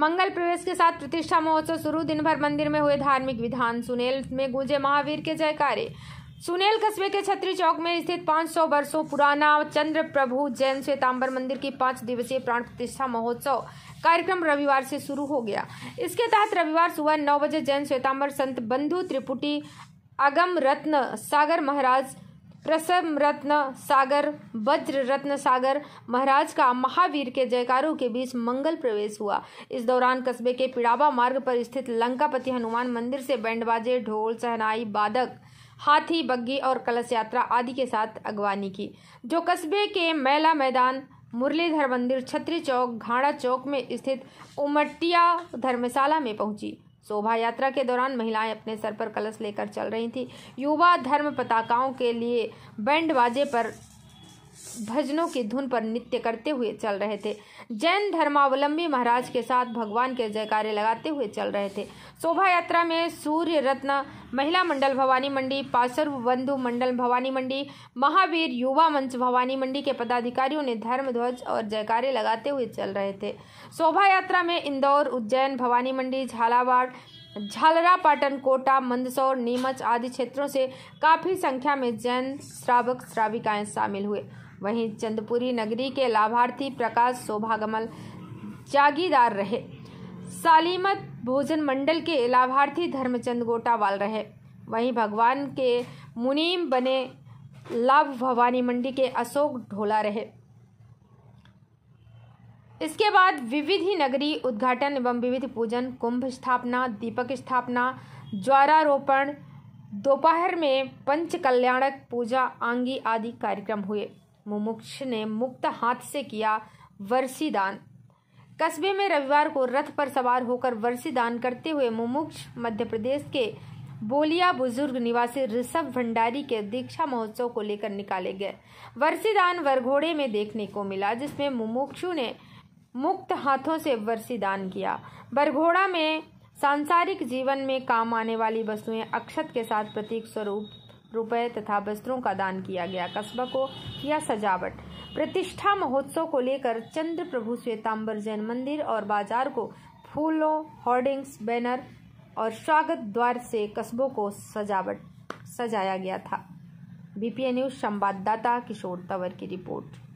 मंगल प्रवेश के साथ प्रतिष्ठा महोत्सव शुरू दिन भर मंदिर में हुए धार्मिक विधान सुनेल में गूंजे महावीर के जयकारे सुनेल कस्बे के छत्री चौक में स्थित 500 वर्षों पुराना चंद्र प्रभु जैन श्वेतांबर मंदिर की पांच दिवसीय प्राण प्रतिष्ठा महोत्सव कार्यक्रम रविवार से शुरू हो गया इसके तहत रविवार सुबह नौ बजे जैन श्वेतांबर संत बंधु त्रिपुटी अगम रत्न सागर महाराज प्रसम रत्न सागर वज्र रत्न सागर महाराज का महावीर के जयकारों के बीच मंगल प्रवेश हुआ इस दौरान कस्बे के पिड़ावा मार्ग पर स्थित लंकापति हनुमान मंदिर से बैंड बाजे ढोल सहनाई बादक हाथी बग्गी और कलश यात्रा आदि के साथ अगवानी की जो कस्बे के मैला मैदान मुरलीधर मंदिर छत्री चौक घाड़ा चौक में स्थित उमटिया धर्मशाला में पहुंची शोभा यात्रा के दौरान महिलाएं अपने सर पर कलश लेकर चल रही थी युवा धर्म पताकाओं के लिए बैंड बाजे पर भजनों की धुन पर नृत्य करते हुए चल रहे थे जैन धर्मावलंबी महाराज के साथ भगवान के जयकारे लगाते हुए चल रहे थे शोभा यात्रा में सूर्य रत्न महिला मंडल भवानी मंडी पार्श्व बंधु मंडल भवानी मंडी महावीर युवा मंच भवानी मंडी के पदाधिकारियों ने धर्म ध्वज और जयकारे लगाते हुए चल रहे थे शोभा यात्रा में इंदौर उज्जैन भवानी मंडी झालावाड़ झालरा पाटन कोटा मंदसौर नीमच आदि क्षेत्रों से काफ़ी संख्या में जैन श्रावक श्राविकाएं शामिल हुए वहीं चंदपुरी नगरी के लाभार्थी प्रकाश शोभागमल जागीदार रहे सालीमत भोजन मंडल के लाभार्थी धर्मचंद गोटावाल रहे वहीं भगवान के मुनीम बने लाभ भवानी मंडी के अशोक ढोला रहे इसके बाद विविध ही नगरी उद्घाटन एवं विविध पूजन कुंभ स्थापना दीपक स्थापना ज्वारारोपण दोपहर में पंच कल्याणक पूजा आंगी आदि कार्यक्रम हुए मुमुक्ष ने मुक्त हाथ से किया वर्षीदान कस्बे में रविवार को रथ पर सवार होकर वर्षीदान करते हुए मुमुक्ष मध्य प्रदेश के बोलिया बुजुर्ग निवासी ऋषभ भंडारी के दीक्षा महोत्सव को लेकर निकाले गए वर्षीदान वरघोड़े में देखने को मिला जिसमें मुमुक्षु ने मुक्त हाथों से वर्षीदान किया बरघोड़ा में सांसारिक जीवन में काम आने वाली वस्तुएं अक्षत के साथ प्रतीक स्वरूप रुपए तथा वस्त्रों का दान किया गया कस्बा को किया सजावट प्रतिष्ठा महोत्सव को लेकर चंद्र प्रभु श्वेताम्बर जैन मंदिर और बाजार को फूलों होर्डिंग्स बैनर और स्वागत द्वार से कस्बों को सजावट सजाया गया था बीपीए न्यूज संवाददाता किशोर तंवर की रिपोर्ट